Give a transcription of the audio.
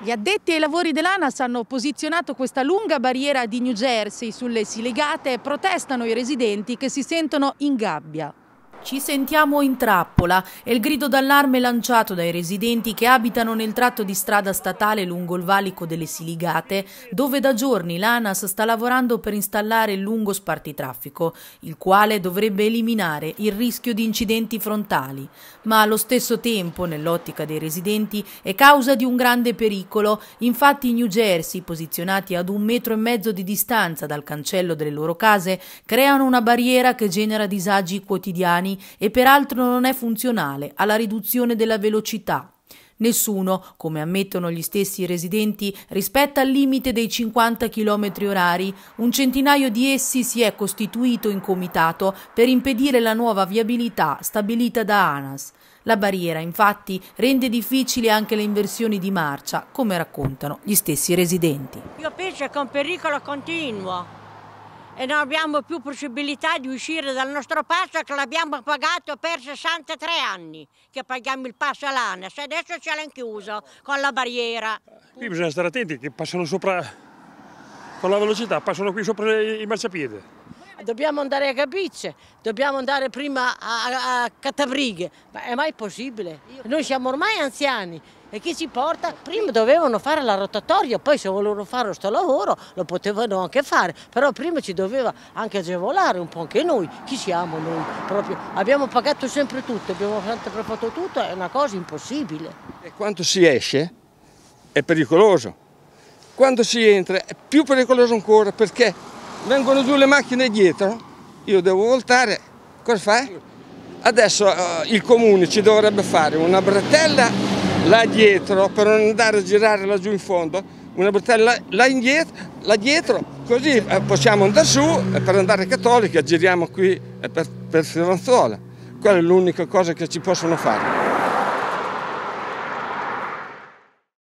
Gli addetti ai lavori dell'ANAS hanno posizionato questa lunga barriera di New Jersey sulle silegate e protestano i residenti che si sentono in gabbia. Ci sentiamo in trappola è il grido d'allarme lanciato dai residenti che abitano nel tratto di strada statale lungo il valico delle Siligate, dove da giorni l'ANAS sta lavorando per installare il lungo spartitraffico, il quale dovrebbe eliminare il rischio di incidenti frontali. Ma allo stesso tempo, nell'ottica dei residenti, è causa di un grande pericolo. Infatti i New Jersey, posizionati ad un metro e mezzo di distanza dal cancello delle loro case, creano una barriera che genera disagi quotidiani e peraltro non è funzionale alla riduzione della velocità. Nessuno, come ammettono gli stessi residenti, rispetta il limite dei 50 km orari. Un centinaio di essi si è costituito in comitato per impedire la nuova viabilità stabilita da ANAS. La barriera, infatti, rende difficili anche le inversioni di marcia, come raccontano gli stessi residenti. Io penso che è un pericolo continuo e non abbiamo più possibilità di uscire dal nostro passo che l'abbiamo pagato per 63 anni che paghiamo il passo all'ANAS e adesso ce l'hanno chiuso con la barriera. Qui bisogna stare attenti che passano sopra, con la velocità, passano qui sopra i marciapiedi dobbiamo andare a Capicce, dobbiamo andare prima a, a Catabrighe, ma è mai possibile? Noi siamo ormai anziani e chi ci porta? Prima dovevano fare la rotatoria, poi se volevano fare questo lavoro lo potevano anche fare, però prima ci doveva anche agevolare un po' anche noi, chi siamo noi proprio? Abbiamo pagato sempre tutto, abbiamo sempre fatto tutto, è una cosa impossibile. E quando si esce è pericoloso, quando si entra è più pericoloso ancora perché vengono giù le macchine dietro, io devo voltare, cosa fai? Adesso uh, il comune ci dovrebbe fare una bretella là dietro per non andare a girare laggiù in fondo, una bretella là, indietro, là dietro, così uh, possiamo andare su e per andare a Cattolica giriamo qui eh, per, per Firenzuola. Quella è l'unica cosa che ci possono fare.